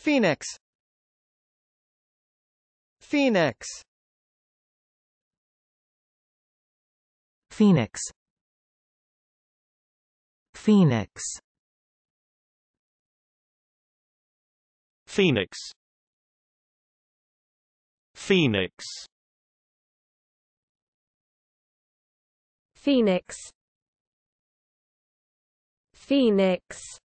Phoenix Phoenix Phoenix Phoenix Phoenix Phoenix Phoenix Phoenix